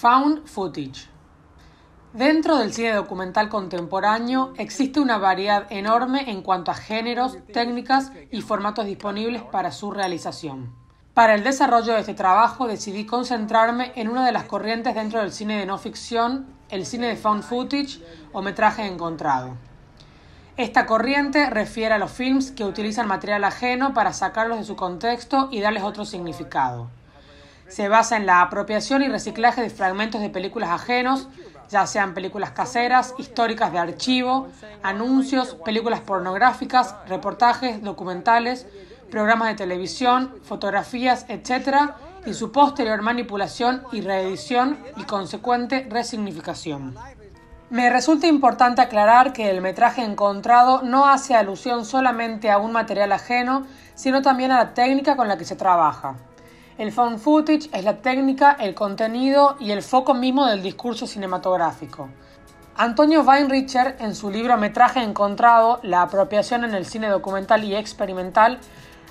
Found Footage. Dentro del cine documental contemporáneo existe una variedad enorme en cuanto a géneros, técnicas y formatos disponibles para su realización. Para el desarrollo de este trabajo decidí concentrarme en una de las corrientes dentro del cine de no ficción, el cine de found footage o metraje encontrado. Esta corriente refiere a los films que utilizan material ajeno para sacarlos de su contexto y darles otro significado. Se basa en la apropiación y reciclaje de fragmentos de películas ajenos, ya sean películas caseras, históricas de archivo, anuncios, películas pornográficas, reportajes, documentales, programas de televisión, fotografías, etc., y su posterior manipulación y reedición y consecuente resignificación. Me resulta importante aclarar que el metraje encontrado no hace alusión solamente a un material ajeno, sino también a la técnica con la que se trabaja. El found footage es la técnica, el contenido y el foco mismo del discurso cinematográfico. Antonio Weinricher, en su libro Metraje Encontrado, La apropiación en el cine documental y experimental,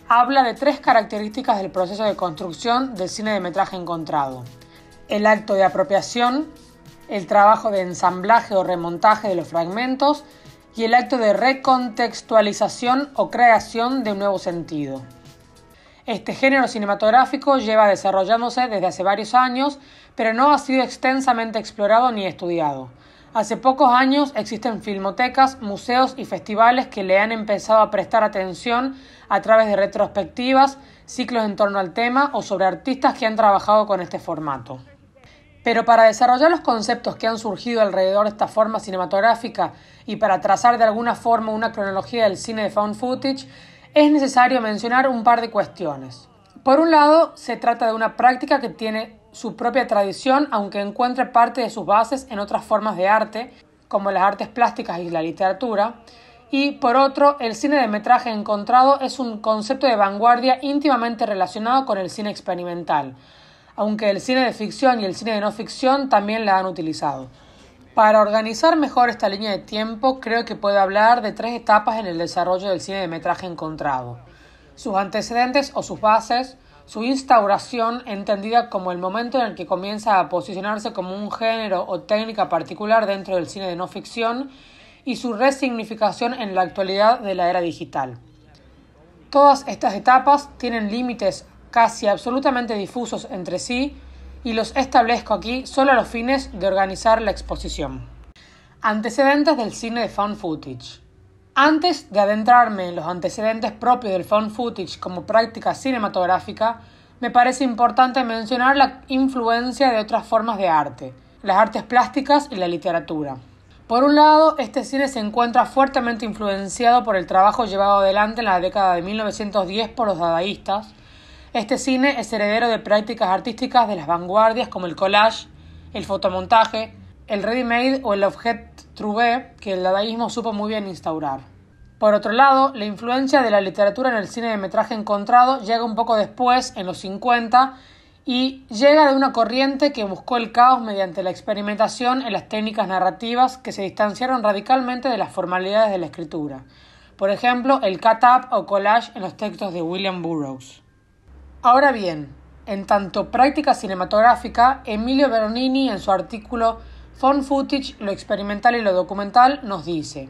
habla de tres características del proceso de construcción del cine de metraje encontrado. El acto de apropiación, el trabajo de ensamblaje o remontaje de los fragmentos y el acto de recontextualización o creación de un nuevo sentido. Este género cinematográfico lleva desarrollándose desde hace varios años, pero no ha sido extensamente explorado ni estudiado. Hace pocos años existen filmotecas, museos y festivales que le han empezado a prestar atención a través de retrospectivas, ciclos en torno al tema o sobre artistas que han trabajado con este formato. Pero para desarrollar los conceptos que han surgido alrededor de esta forma cinematográfica y para trazar de alguna forma una cronología del cine de found footage, es necesario mencionar un par de cuestiones. Por un lado, se trata de una práctica que tiene su propia tradición, aunque encuentre parte de sus bases en otras formas de arte, como las artes plásticas y la literatura. Y por otro, el cine de metraje encontrado es un concepto de vanguardia íntimamente relacionado con el cine experimental, aunque el cine de ficción y el cine de no ficción también la han utilizado. Para organizar mejor esta línea de tiempo, creo que puedo hablar de tres etapas en el desarrollo del cine de metraje encontrado. Sus antecedentes o sus bases, su instauración entendida como el momento en el que comienza a posicionarse como un género o técnica particular dentro del cine de no ficción y su resignificación en la actualidad de la era digital. Todas estas etapas tienen límites casi absolutamente difusos entre sí, y los establezco aquí solo a los fines de organizar la exposición. Antecedentes del cine de found footage. Antes de adentrarme en los antecedentes propios del found footage como práctica cinematográfica, me parece importante mencionar la influencia de otras formas de arte, las artes plásticas y la literatura. Por un lado, este cine se encuentra fuertemente influenciado por el trabajo llevado adelante en la década de 1910 por los dadaístas, este cine es heredero de prácticas artísticas de las vanguardias como el collage, el fotomontaje, el ready-made o el objet trouvé que el dadaísmo supo muy bien instaurar. Por otro lado, la influencia de la literatura en el cine de metraje encontrado llega un poco después, en los 50, y llega de una corriente que buscó el caos mediante la experimentación en las técnicas narrativas que se distanciaron radicalmente de las formalidades de la escritura. Por ejemplo, el cut-up o collage en los textos de William Burroughs. Ahora bien, en tanto práctica cinematográfica, Emilio Bernini en su artículo Phone Footage, lo experimental y lo documental nos dice,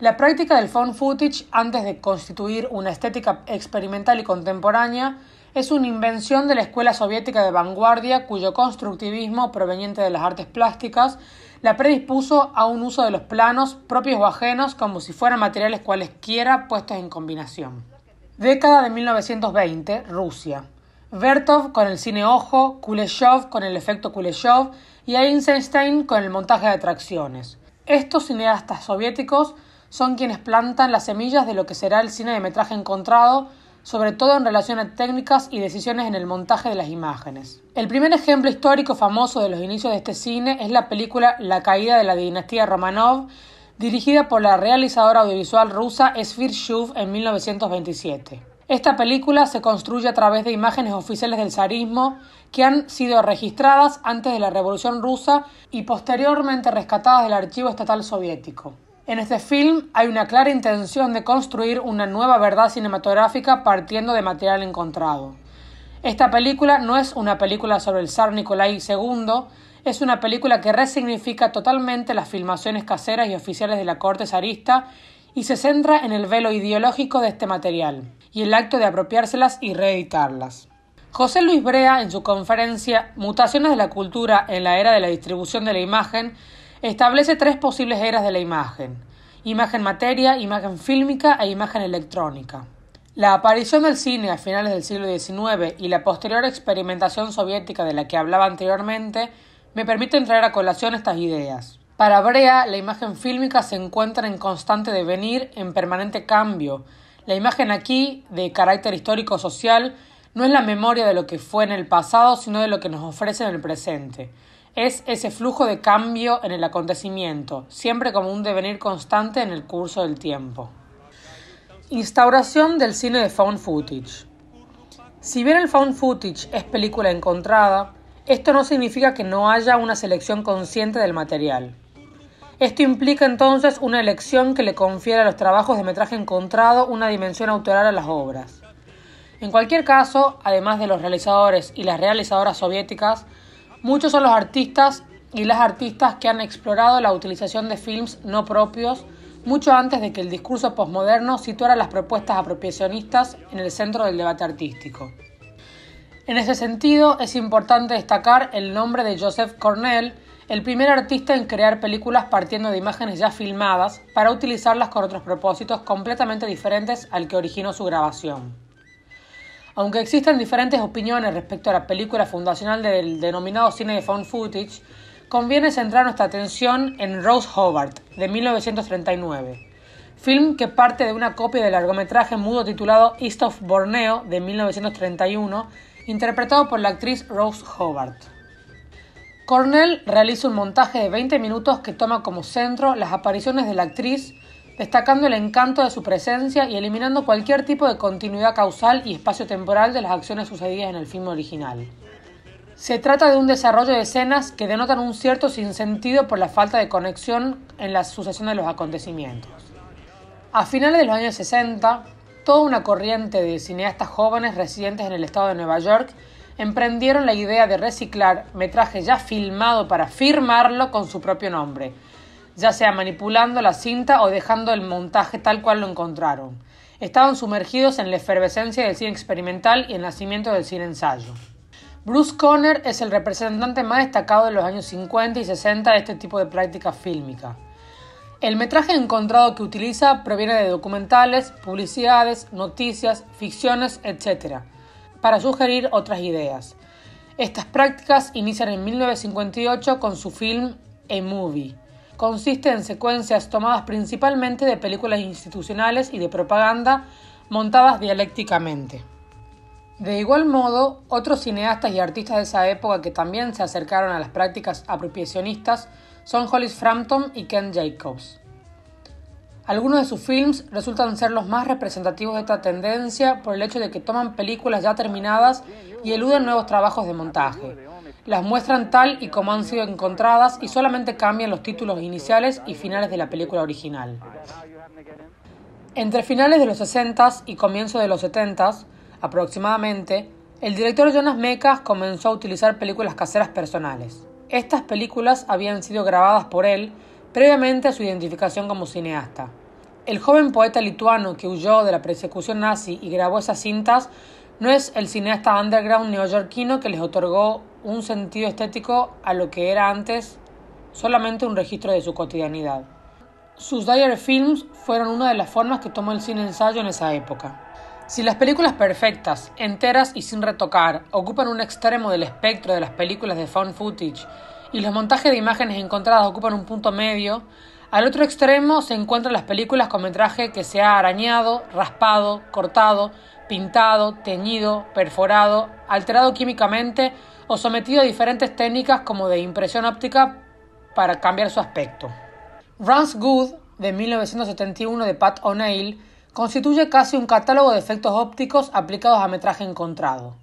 la práctica del phone footage antes de constituir una estética experimental y contemporánea es una invención de la escuela soviética de vanguardia cuyo constructivismo proveniente de las artes plásticas la predispuso a un uso de los planos propios o ajenos como si fueran materiales cualesquiera puestos en combinación. Década de 1920, Rusia. Vertov con el cine ojo, Kuleshov con el efecto Kuleshov y Einstein con el montaje de atracciones. Estos cineastas soviéticos son quienes plantan las semillas de lo que será el cine de metraje encontrado, sobre todo en relación a técnicas y decisiones en el montaje de las imágenes. El primer ejemplo histórico famoso de los inicios de este cine es la película La caída de la dinastía Romanov dirigida por la realizadora audiovisual rusa Svir Shuv en 1927. Esta película se construye a través de imágenes oficiales del zarismo que han sido registradas antes de la Revolución rusa y posteriormente rescatadas del archivo estatal soviético. En este film hay una clara intención de construir una nueva verdad cinematográfica partiendo de material encontrado. Esta película no es una película sobre el zar Nicolai II, es una película que resignifica totalmente las filmaciones caseras y oficiales de la corte zarista y se centra en el velo ideológico de este material y el acto de apropiárselas y reeditarlas. José Luis Brea, en su conferencia Mutaciones de la cultura en la era de la distribución de la imagen, establece tres posibles eras de la imagen, imagen materia, imagen fílmica e imagen electrónica. La aparición del cine a finales del siglo XIX y la posterior experimentación soviética de la que hablaba anteriormente me permiten traer a colación estas ideas. Para Brea, la imagen fílmica se encuentra en constante devenir, en permanente cambio. La imagen aquí, de carácter histórico-social, no es la memoria de lo que fue en el pasado, sino de lo que nos ofrece en el presente. Es ese flujo de cambio en el acontecimiento, siempre como un devenir constante en el curso del tiempo. Instauración del cine de found footage. Si bien el found footage es película encontrada, esto no significa que no haya una selección consciente del material. Esto implica entonces una elección que le confiere a los trabajos de metraje encontrado una dimensión autoral a las obras. En cualquier caso, además de los realizadores y las realizadoras soviéticas, muchos son los artistas y las artistas que han explorado la utilización de films no propios mucho antes de que el discurso posmoderno situara las propuestas apropiacionistas en el centro del debate artístico. En ese sentido, es importante destacar el nombre de Joseph Cornell, el primer artista en crear películas partiendo de imágenes ya filmadas para utilizarlas con otros propósitos completamente diferentes al que originó su grabación. Aunque existen diferentes opiniones respecto a la película fundacional del denominado cine de found footage, conviene centrar nuestra atención en Rose Hobart, de 1939, film que parte de una copia del largometraje mudo titulado East of Borneo, de 1931, interpretado por la actriz Rose Hobart. Cornell realiza un montaje de 20 minutos que toma como centro las apariciones de la actriz, destacando el encanto de su presencia y eliminando cualquier tipo de continuidad causal y espacio-temporal de las acciones sucedidas en el filme original. Se trata de un desarrollo de escenas que denotan un cierto sinsentido por la falta de conexión en la sucesión de los acontecimientos. A finales de los años 60, toda una corriente de cineastas jóvenes residentes en el estado de Nueva York emprendieron la idea de reciclar metraje ya filmado para firmarlo con su propio nombre, ya sea manipulando la cinta o dejando el montaje tal cual lo encontraron. Estaban sumergidos en la efervescencia del cine experimental y el nacimiento del cine ensayo. Bruce Conner es el representante más destacado de los años 50 y 60 de este tipo de práctica fílmica. El metraje encontrado que utiliza proviene de documentales, publicidades, noticias, ficciones, etc., para sugerir otras ideas. Estas prácticas inician en 1958 con su film A Movie. Consiste en secuencias tomadas principalmente de películas institucionales y de propaganda montadas dialécticamente. De igual modo, otros cineastas y artistas de esa época que también se acercaron a las prácticas apropiacionistas son Hollis Frampton y Ken Jacobs. Algunos de sus films resultan ser los más representativos de esta tendencia por el hecho de que toman películas ya terminadas y eluden nuevos trabajos de montaje. Las muestran tal y como han sido encontradas y solamente cambian los títulos iniciales y finales de la película original. Entre finales de los 60s y comienzos de los 70s, aproximadamente, el director Jonas Mekas comenzó a utilizar películas caseras personales. Estas películas habían sido grabadas por él previamente a su identificación como cineasta. El joven poeta lituano que huyó de la persecución nazi y grabó esas cintas no es el cineasta underground neoyorquino que les otorgó un sentido estético a lo que era antes solamente un registro de su cotidianidad. Sus diary films fueron una de las formas que tomó el cine ensayo en esa época. Si las películas perfectas, enteras y sin retocar, ocupan un extremo del espectro de las películas de found footage y los montajes de imágenes encontradas ocupan un punto medio, al otro extremo se encuentran las películas con metraje que se ha arañado, raspado, cortado, pintado, teñido, perforado, alterado químicamente o sometido a diferentes técnicas como de impresión óptica para cambiar su aspecto. Runs Good, de 1971 de Pat O'Neill, Constituye casi un catálogo de efectos ópticos aplicados a metraje encontrado.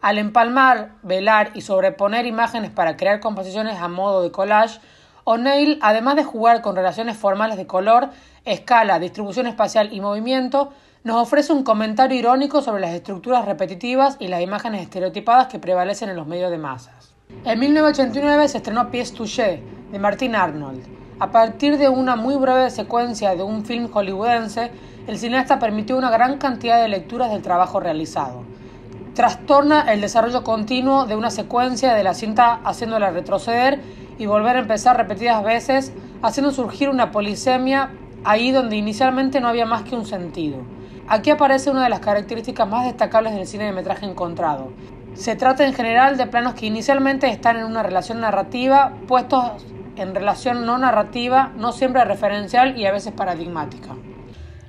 Al empalmar, velar y sobreponer imágenes para crear composiciones a modo de collage, O'Neill, además de jugar con relaciones formales de color, escala, distribución espacial y movimiento, nos ofrece un comentario irónico sobre las estructuras repetitivas y las imágenes estereotipadas que prevalecen en los medios de masas. En 1989 se estrenó Pies Touché, de Martin Arnold. A partir de una muy breve secuencia de un film hollywoodense, el cineasta permitió una gran cantidad de lecturas del trabajo realizado. Trastorna el desarrollo continuo de una secuencia de la cinta haciéndola retroceder y volver a empezar repetidas veces, haciendo surgir una polisemia ahí donde inicialmente no había más que un sentido. Aquí aparece una de las características más destacables del cine de metraje encontrado. Se trata en general de planos que inicialmente están en una relación narrativa, puestos en relación no narrativa, no siempre referencial y a veces paradigmática.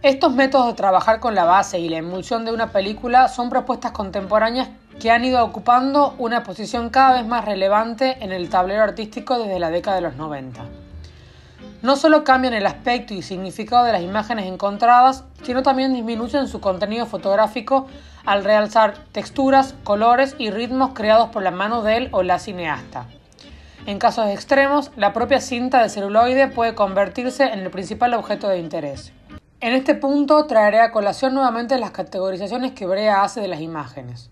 Estos métodos de trabajar con la base y la emulsión de una película son propuestas contemporáneas que han ido ocupando una posición cada vez más relevante en el tablero artístico desde la década de los 90. No solo cambian el aspecto y significado de las imágenes encontradas, sino también disminuyen su contenido fotográfico al realzar texturas, colores y ritmos creados por la mano del o la cineasta. En casos extremos, la propia cinta de celuloide puede convertirse en el principal objeto de interés. En este punto traeré a colación nuevamente las categorizaciones que Brea hace de las imágenes.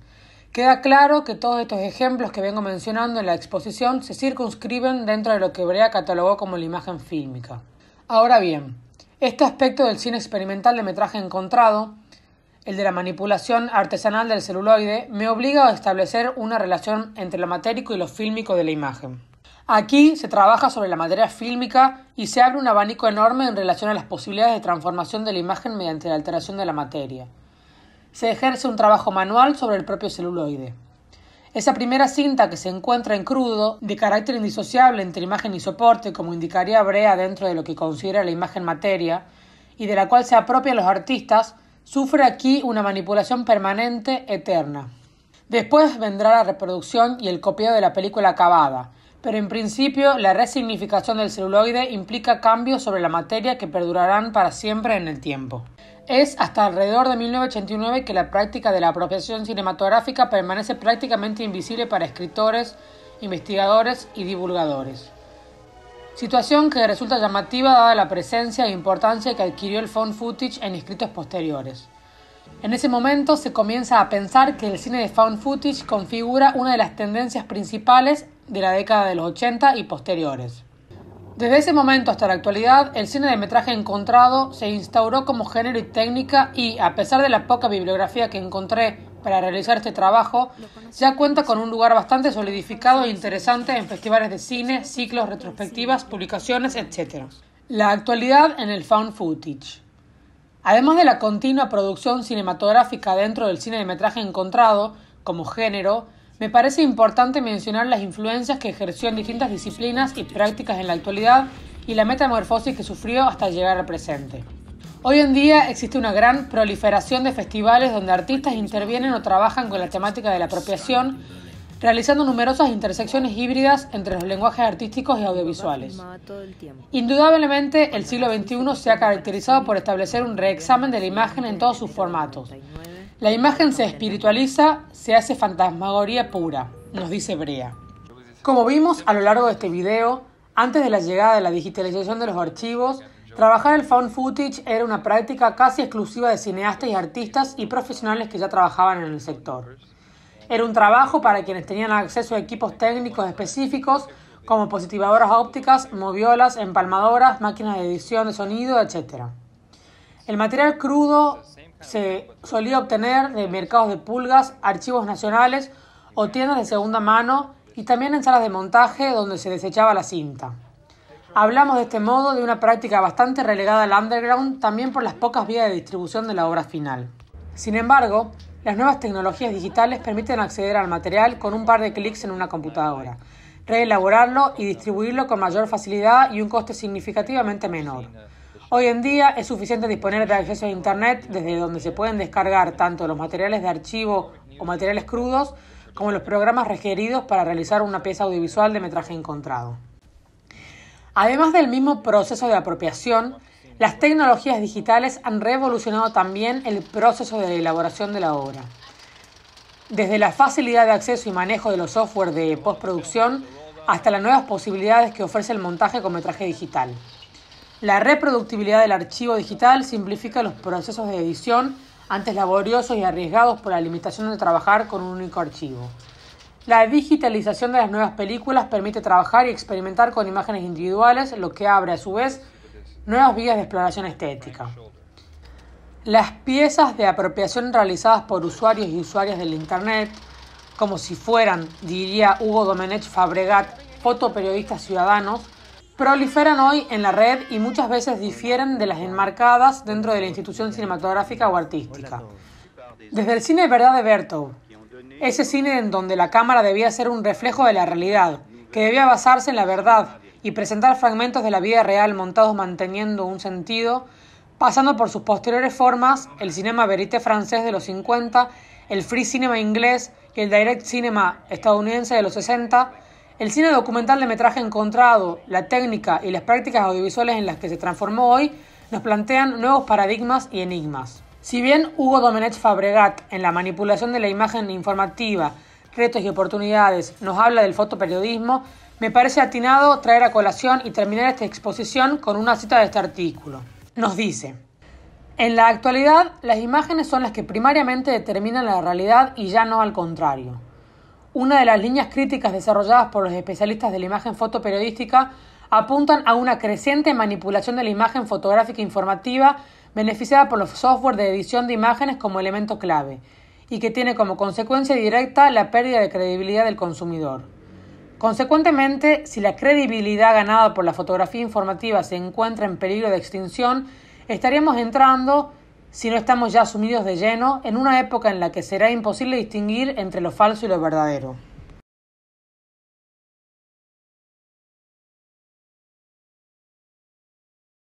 Queda claro que todos estos ejemplos que vengo mencionando en la exposición se circunscriben dentro de lo que Brea catalogó como la imagen fílmica. Ahora bien, este aspecto del cine experimental de metraje encontrado, el de la manipulación artesanal del celuloide, me obliga a establecer una relación entre lo matérico y lo fílmico de la imagen. Aquí se trabaja sobre la materia fílmica y se abre un abanico enorme en relación a las posibilidades de transformación de la imagen mediante la alteración de la materia. Se ejerce un trabajo manual sobre el propio celuloide. Esa primera cinta que se encuentra en crudo, de carácter indisociable entre imagen y soporte, como indicaría Brea dentro de lo que considera la imagen materia, y de la cual se apropian los artistas, sufre aquí una manipulación permanente eterna. Después vendrá la reproducción y el copiado de la película acabada, pero en principio la resignificación del celuloide implica cambios sobre la materia que perdurarán para siempre en el tiempo. Es hasta alrededor de 1989 que la práctica de la apropiación cinematográfica permanece prácticamente invisible para escritores, investigadores y divulgadores. Situación que resulta llamativa dada la presencia e importancia que adquirió el found footage en escritos posteriores. En ese momento se comienza a pensar que el cine de found footage configura una de las tendencias principales de la década de los 80 y posteriores. Desde ese momento hasta la actualidad, el cine de metraje encontrado se instauró como género y técnica y, a pesar de la poca bibliografía que encontré para realizar este trabajo, ya cuenta con un lugar bastante solidificado e interesante en festivales de cine, ciclos, retrospectivas, publicaciones, etc. La actualidad en el found footage. Además de la continua producción cinematográfica dentro del cine de metraje encontrado como género, me parece importante mencionar las influencias que ejerció en distintas disciplinas y prácticas en la actualidad y la metamorfosis que sufrió hasta llegar al presente. Hoy en día existe una gran proliferación de festivales donde artistas intervienen o trabajan con la temática de la apropiación, realizando numerosas intersecciones híbridas entre los lenguajes artísticos y audiovisuales. Indudablemente, el siglo XXI se ha caracterizado por establecer un reexamen de la imagen en todos sus formatos, la imagen se espiritualiza, se hace fantasmagoría pura, nos dice Brea. Como vimos a lo largo de este video, antes de la llegada de la digitalización de los archivos, trabajar el found footage era una práctica casi exclusiva de cineastas y artistas y profesionales que ya trabajaban en el sector. Era un trabajo para quienes tenían acceso a equipos técnicos específicos como positivadoras ópticas, moviolas, empalmadoras, máquinas de edición de sonido, etc. El material crudo se solía obtener de mercados de pulgas, archivos nacionales o tiendas de segunda mano y también en salas de montaje donde se desechaba la cinta. Hablamos de este modo de una práctica bastante relegada al underground también por las pocas vías de distribución de la obra final. Sin embargo, las nuevas tecnologías digitales permiten acceder al material con un par de clics en una computadora, reelaborarlo y distribuirlo con mayor facilidad y un coste significativamente menor. Hoy en día es suficiente disponer de acceso a Internet desde donde se pueden descargar tanto los materiales de archivo o materiales crudos como los programas requeridos para realizar una pieza audiovisual de metraje encontrado. Además del mismo proceso de apropiación, las tecnologías digitales han revolucionado también el proceso de elaboración de la obra. Desde la facilidad de acceso y manejo de los software de postproducción hasta las nuevas posibilidades que ofrece el montaje con metraje digital. La reproductibilidad del archivo digital simplifica los procesos de edición, antes laboriosos y arriesgados por la limitación de trabajar con un único archivo. La digitalización de las nuevas películas permite trabajar y experimentar con imágenes individuales, lo que abre a su vez nuevas vías de exploración estética. Las piezas de apropiación realizadas por usuarios y usuarias del Internet, como si fueran, diría Hugo Domenech Fabregat, fotoperiodistas ciudadanos, proliferan hoy en la red y muchas veces difieren de las enmarcadas dentro de la institución cinematográfica o artística. Desde el cine de verdad de Bertov, ese cine en donde la cámara debía ser un reflejo de la realidad, que debía basarse en la verdad y presentar fragmentos de la vida real montados manteniendo un sentido, pasando por sus posteriores formas, el cinema verité francés de los 50, el free cinema inglés y el direct cinema estadounidense de los 60, el cine documental de metraje encontrado, la técnica y las prácticas audiovisuales en las que se transformó hoy nos plantean nuevos paradigmas y enigmas. Si bien Hugo Domenech Fabregat, en la manipulación de la imagen informativa, retos y oportunidades, nos habla del fotoperiodismo, me parece atinado traer a colación y terminar esta exposición con una cita de este artículo. Nos dice, en la actualidad, las imágenes son las que primariamente determinan la realidad y ya no al contrario una de las líneas críticas desarrolladas por los especialistas de la imagen fotoperiodística apuntan a una creciente manipulación de la imagen fotográfica informativa beneficiada por los software de edición de imágenes como elemento clave, y que tiene como consecuencia directa la pérdida de credibilidad del consumidor. Consecuentemente, si la credibilidad ganada por la fotografía informativa se encuentra en peligro de extinción, estaríamos entrando si no estamos ya sumidos de lleno en una época en la que será imposible distinguir entre lo falso y lo verdadero.